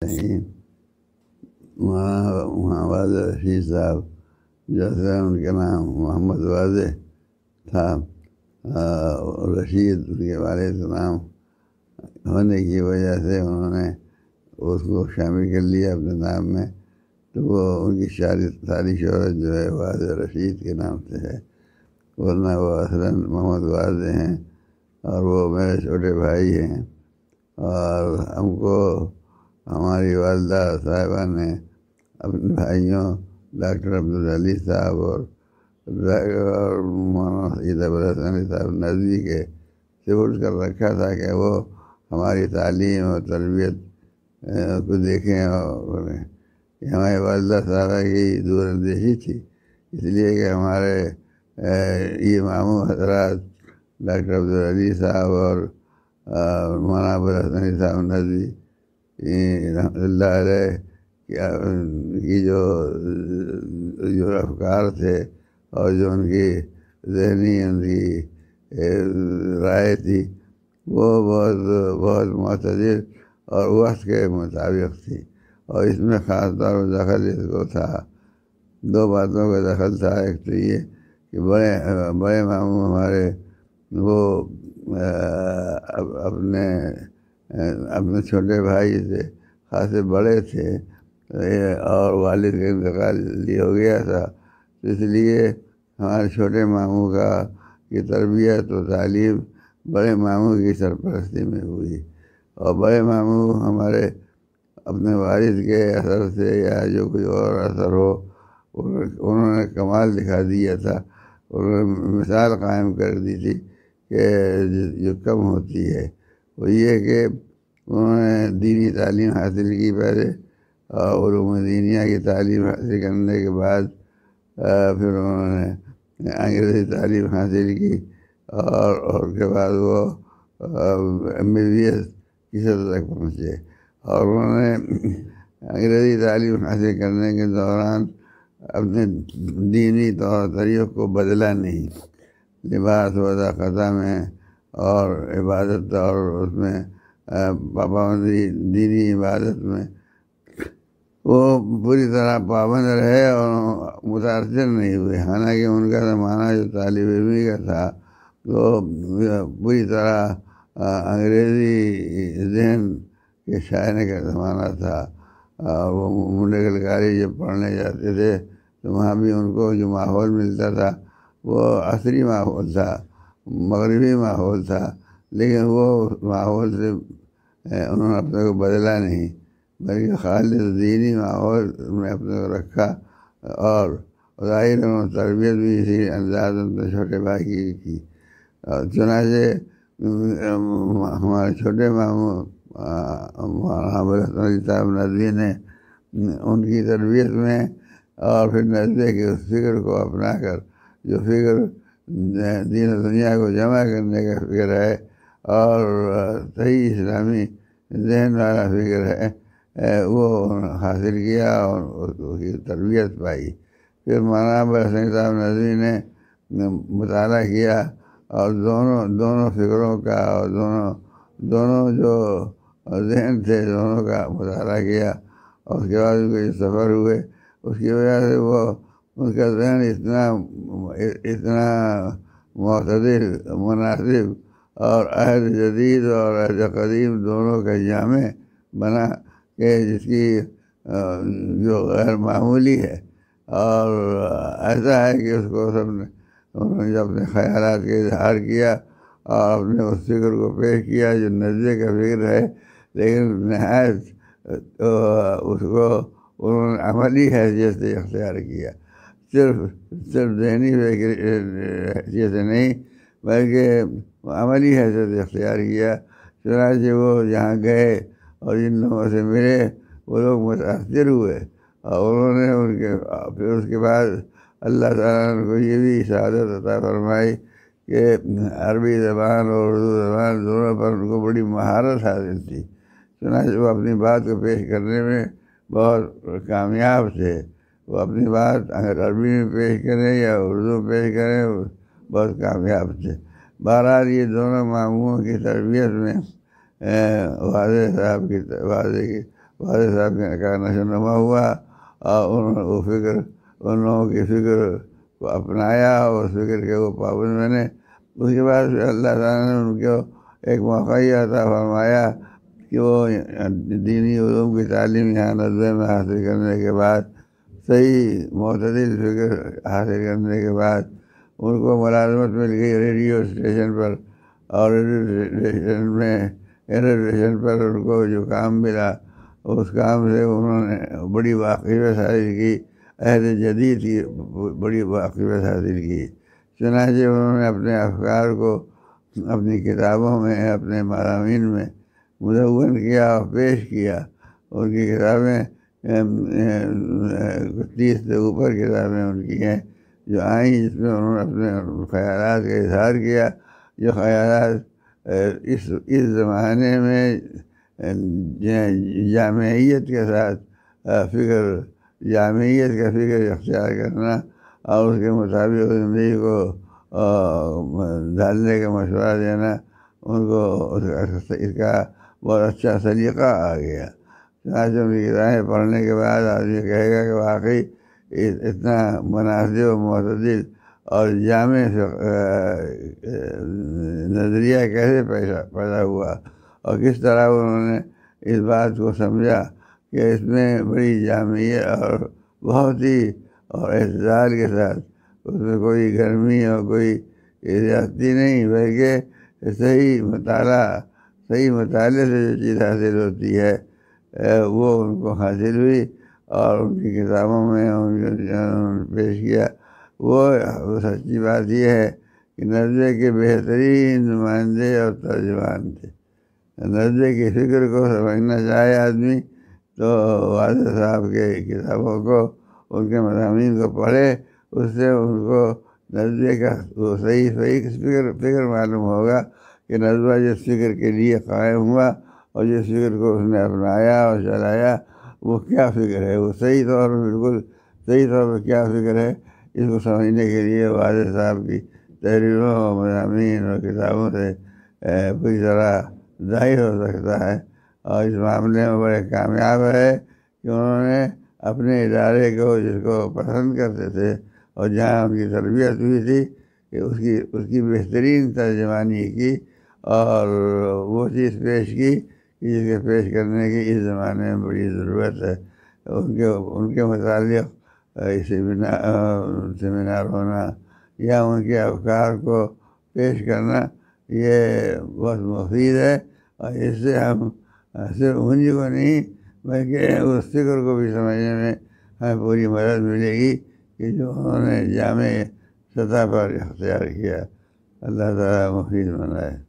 وہاں وہاں واضح رشید صاحب جیسے ان کا نام محمد واضح تھا رشید ان کے والد نام ہونے کی وجہ سے انہوں نے اس کو شامل کر لیا اپنے نام میں تو وہ ان کی ساری ساری شہرت جو ہے واضح رشید کے نام سے ہے ورنہ وہ اصلاً محمد واضح ہیں اور وہ میرے چھوٹے بھائی ہیں اور ہم کو ہماری والدہ صاحبہ نے اپنے بھائیوں ڈاکٹر عبدالعلی صاحب اور مولانا سید ابرحسن صاحب النوی کے سے کر رکھا تھا کہ وہ ہماری تعلیم اور تربیت کو دیکھیں اور ہماری والدہ صاحبہ کی دور اندیشی تھی اس لیے کہ ہمارے یہ ماموں حضرات ڈاکٹر عبدالعلی صاحب اور مولانا برحسن صاحب النوی رحمت اللہ علیہ کی جو جو افکار تھے اور جو ان کی ذہنی ان کی رائے تھی وہ بہت بہت معتدر اور وقت کے مطابق تھی اور اس میں خاص طور پر دخل اس کو تھا دو باتوں کا دخل تھا ایک تو یہ کہ بڑے بڑے ماموں ہمارے وہ اپنے اپنے چھوٹے بھائی سے خاصے بڑے تھے اور والد کا انتقال ہو گیا تھا اس لیے ہمارے چھوٹے ماموں کا کی تربیت و تعلیم بڑے ماموں کی سرپرستی میں ہوئی اور بڑے ماموں ہمارے اپنے والد کے اثر سے یا جو کوئی اور اثر ہو انہوں نے کمال دکھا دیا تھا انہوں نے مثال قائم کر دی تھی کہ جو کم ہوتی ہے وہ یہ کہ انہوں نے دینی تعلیم حاصل کی پہلے اور علوم دینیا کی تعلیم حاصل کرنے کے بعد پھر انہوں نے انگریزی تعلیم حاصل کی اور اس کے بعد وہ ایم بی بی ایس کی سطح تک پہنچے اور انہوں نے انگریزی تعلیم حاصل کرنے کے دوران اپنے دینی طور طریق کو بدلا نہیں لباس وضاخہ میں اور عبادت اور اس میں پاپا پابندی دینی عبادت میں وہ پوری طرح پابند رہے اور متاثر نہیں ہوئے حالانکہ ان کا زمانہ جو طالب علمی کا تھا تو پوری طرح انگریزی ذہن کے شاعر کا زمانہ تھا وہ منڈے کاری جب پڑھنے جاتے تھے تو وہاں بھی ان کو جو ماحول ملتا تھا وہ عصری ماحول تھا مغربی ماحول تھا لیکن وہ ماحول سے انہوں نے اپنے کو بدلا نہیں بلکہ خالد دینی ماحول میں اپنے کو رکھا اور ظاہر میں تربیت بھی اسی انداز میں چھوٹے بھائی کی اور چنانچہ ہمارے چھوٹے ماموں صاحب ہاں، ہاں، ندوی نے ان کی تربیت میں اور پھر ندی کے اس فکر کو اپنا کر جو فکر دین دنیا کو جمع کرنے کا فکر ہے اور صحیح اسلامی ذہن والا فکر ہے وہ حاصل کیا اور اس کی تربیت پائی پھر مانا بہ صاحب نظری نے مطالعہ کیا اور دونوں دونوں فکروں کا اور دونوں دونوں جو ذہن تھے دونوں کا مطالعہ کیا اور اس کے بعد ان کو سفر ہوئے اس کی وجہ سے وہ ان کا ذہن اتنا اتنا معتدل مناسب اور عہد جدید اور عہد قدیم دونوں کے جامع بنا کہ جس کی جو غیر معمولی ہے اور ایسا ہے کہ اس کو سب نے انہوں نے اپنے خیالات کا اظہار کیا اور اپنے اس فکر کو پیش کیا جو نظرے کا فکر ہے لیکن نہایت اس کو انہوں نے عملی حیثیت سے اختیار کیا صرف صرف ذہنی فکر حیثیت نہیں بلکہ عملی حیثیت اختیار کیا چنانچہ وہ جہاں گئے اور جن لوگوں سے ملے وہ لوگ متاثر ہوئے اور انہوں نے ان کے پھر اس کے بعد اللہ تعالیٰ نے کو یہ بھی شہادت عطا فرمائی کہ عربی زبان اور اردو زبان دونوں پر ان کو بڑی مہارت حاصل تھی چنانچہ وہ اپنی بات کو پیش کرنے میں بہت کامیاب تھے وہ اپنی بات اگر عربی میں پیش کریں یا اردو میں پیش کریں بہت کامیاب تھے بہرحال یہ دونوں معموؤں کی تربیت میں واضح صاحب کی واضح کی واضح صاحب کا نشو نما ہوا اور انہوں نے وہ فکر ان لوگوں کی فکر کو اپنایا اور اس فکر کے وہ پابند بنے اس کے بعد پھر اللہ تعالیٰ نے ان کو ایک موقع ہی عطا فرمایا کہ وہ دینی علوم کی تعلیم یہاں نظر میں حاصل کرنے کے بعد صحیح معتدل فکر حاصل کرنے کے بعد ان کو ملازمت مل گئی ریڈیو اسٹیشن پر اور ریڈیو میں ریڈیو اسٹیشن پر ان کو جو کام ملا اس کام سے انہوں نے بڑی واقف حاصل کی عہد جدید کی بڑی واقف حاصل کی چنانچہ انہوں نے اپنے افکار کو اپنی کتابوں میں اپنے مضامین میں مدون کیا اور پیش کیا ان کی کتابیں تیس سے اوپر کتابیں ان کی ہیں جو آئیں اس میں انہوں نے اپنے خیالات کا اظہار کیا یہ خیالات اس اس زمانے میں جامعیت کے ساتھ فکر جامعیت کا فکر اختیار کرنا اور اس کے مطابق زندگی کو ڈالنے کا مشورہ دینا ان کو اس کا اچھا، بہت اچھا سلیقہ آ گیا ان کی کتابیں پڑھنے کے بعد آدمی کہے گا کہ واقعی اتنا مناسب و معتدل اور جامع نظریہ کیسے پیشہ پیدا ہوا اور کس طرح انہوں نے اس بات کو سمجھا کہ اس میں بڑی جامعہ اور بہت ہی اور احتجاج کے ساتھ اس میں کوئی گرمی اور کوئی ریاستی نہیں بلکہ صحیح مطالعہ صحیح مطالعے سے جو چیز حاصل ہوتی ہے وہ ان کو حاصل ہوئی اور ان کی کتابوں میں ان کے پیش کیا وہ سچی بات یہ ہے کہ نظرے کے بہترین نمائندے اور ترجمان تھے نظرے کی فکر کو سمجھنا چاہے آدمی تو واضح صاحب کے کتابوں کو ان کے مضامین کو پڑھے اس سے ان کو نظرے کا وہ صحیح صحیح فکر فکر معلوم ہوگا کہ نظمہ جس فکر کے لیے قائم ہوا اور جس فکر کو اس نے اپنایا اور چلایا وہ کیا فکر ہے وہ صحیح طور پر بالکل صحیح طور پر کیا فکر ہے اس کو سمجھنے کے لیے واضح صاحب کی تحریروں اور مضامین اور کتابوں سے پوری طرح ظاہر ہو سکتا ہے اور اس معاملے میں بڑے کامیاب ہے کہ انہوں نے اپنے ادارے کو جس کو پسند کرتے تھے اور جہاں ان کی تربیت ہوئی تھی کہ اس کی اس کی بہترین ترجمانی کی اور وہ چیز پیش کی اس کے پیش کرنے کی اس زمانے میں بڑی ضرورت ہے ان کے ان کے متعلق سیمینار سیمینار ہونا یا ان کے افکار کو پیش کرنا یہ بہت مفید ہے اور اس سے ہم صرف ان نہیں بلکہ اس فکر کو بھی سمجھنے میں ہمیں پوری مدد ملے گی کہ جو انہوں نے جامع سطح پر اختیار کیا اللہ تعالیٰ مفید بنائے